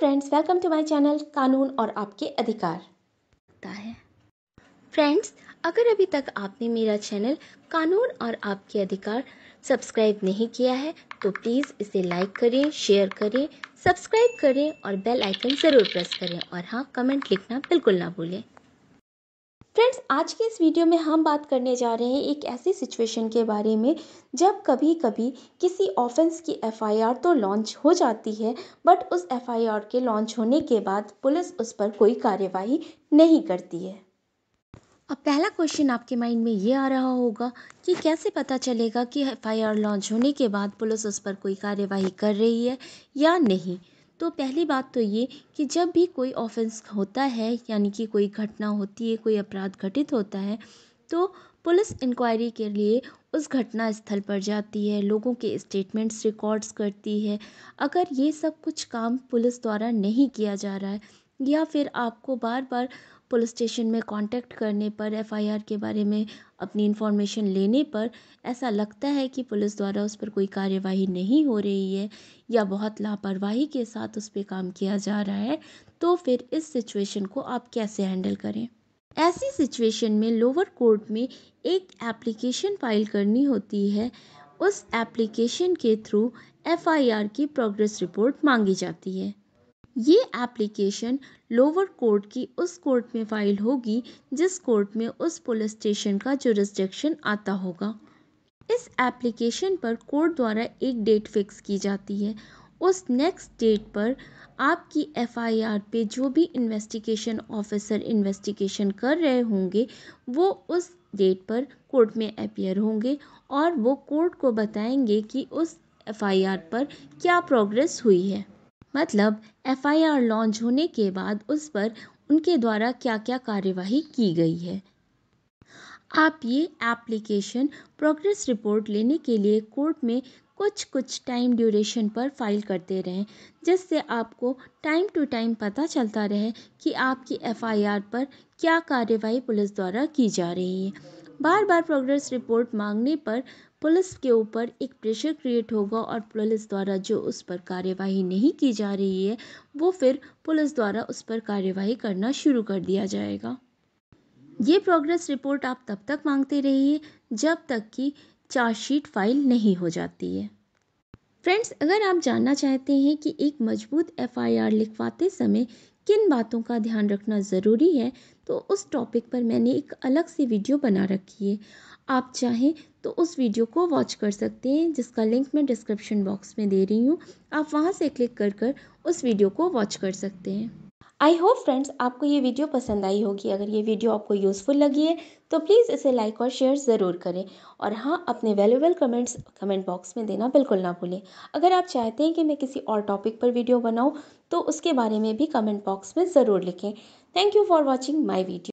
friends welcome to my channel कानून और आपके अधिकार है फ्रेंड्स अगर अभी तक आपने मेरा चैनल कानून और आपके अधिकार सब्सक्राइब नहीं किया है तो प्लीज़ इसे लाइक करें शेयर करें सब्सक्राइब करें और बेल आइकन ज़रूर प्रेस करें और हाँ कमेंट लिखना बिल्कुल ना भूलें फ्रेंड्स आज के इस वीडियो में हम बात करने जा रहे हैं एक ऐसी सिचुएशन के बारे में जब कभी कभी किसी ऑफेंस की एफआईआर तो लॉन्च हो जाती है बट उस एफआईआर के लॉन्च होने के बाद पुलिस उस पर कोई कार्यवाही नहीं करती है अब पहला क्वेश्चन आपके माइंड में ये आ रहा होगा कि कैसे पता चलेगा कि एफ लॉन्च होने के बाद पुलिस उस पर कोई कार्यवाही कर रही है या नहीं तो पहली बात तो ये कि जब भी कोई ऑफेंस होता है यानी कि कोई घटना होती है कोई अपराध घटित होता है तो पुलिस इंक्वायरी के लिए उस घटना स्थल पर जाती है लोगों के स्टेटमेंट्स रिकॉर्ड्स करती है अगर ये सब कुछ काम पुलिस द्वारा नहीं किया जा रहा है या फिर आपको बार बार पुलिस स्टेशन में कॉन्टैक्ट करने पर एफ़ आई आर के बारे में अपनी इन्फॉर्मेशन लेने पर ऐसा लगता है कि पुलिस द्वारा उस पर कोई कार्यवाही नहीं हो रही है या बहुत लापरवाही के साथ उस पर काम किया जा रहा है तो फिर इस सिचुएशन को आप कैसे हैंडल करें ऐसी सिचुएशन में लोअर कोर्ट में एक एप्लीकेशन फाइल करनी होती है उस एप्लीकेशन के थ्रू एफ़ की प्रोग्रेस रिपोर्ट मांगी जाती है ये एप्लीकेशन लोअर कोर्ट की उस कोर्ट में फाइल होगी जिस कोर्ट में उस पुलिस स्टेशन का जुरिस्डिक्शन आता होगा इस एप्लीकेशन पर कोर्ट द्वारा एक डेट फिक्स की जाती है उस नेक्स्ट डेट पर आपकी एफआईआर पे जो भी इन्वेस्टिगेशन ऑफिसर इन्वेस्टिगेशन कर रहे होंगे वो उस डेट पर कोर्ट में अपियर होंगे और वो कोर्ट को बताएंगे कि उस एफआईआर पर क्या प्रोग्रेस हुई है मतलब एफआईआर लॉन्च होने के बाद उस पर उनके द्वारा क्या क्या कार्यवाही की गई है आप ये एप्लीकेशन प्रोग्रेस रिपोर्ट लेने के लिए कोर्ट में कुछ कुछ टाइम ड्यूरेशन पर फाइल करते रहें जिससे आपको टाइम टू टाइम पता चलता रहे कि आपकी एफआईआर पर क्या कार्यवाही पुलिस द्वारा की जा रही है बार बार प्रोग्रेस रिपोर्ट मांगने पर पुलिस के ऊपर एक प्रेशर क्रिएट होगा और पुलिस द्वारा जो उस पर कार्यवाही नहीं की जा रही है वो फिर पुलिस द्वारा उस पर कार्यवाही करना शुरू कर दिया जाएगा ये प्रोग्रेस रिपोर्ट आप तब तक मांगते रहिए जब तक कि चार्जशीट फाइल नहीं हो जाती है फ्रेंड्स अगर आप जानना चाहते हैं कि एक मजबूत एफआईआर लिखवाते समय किन बातों का ध्यान रखना ज़रूरी है तो उस टॉपिक पर मैंने एक अलग से वीडियो बना रखी है आप चाहें तो उस वीडियो को वॉच कर सकते हैं जिसका लिंक मैं डिस्क्रिप्शन बॉक्स में दे रही हूँ आप वहाँ से क्लिक कर कर उस वीडियो को वॉच कर सकते हैं आई होप फ्रेंड्स आपको ये वीडियो पसंद आई होगी अगर ये वीडियो आपको यूज़फुल लगी है तो प्लीज़ इसे लाइक और शेयर ज़रूर करें और हाँ अपने वैल्यूबल कमेंट्स कमेंट बॉक्स में देना बिल्कुल ना भूलें अगर आप चाहते हैं कि मैं किसी और टॉपिक पर वीडियो बनाऊँ तो उसके बारे में भी कमेंट बॉक्स में ज़रूर लिखें thank you for watching my video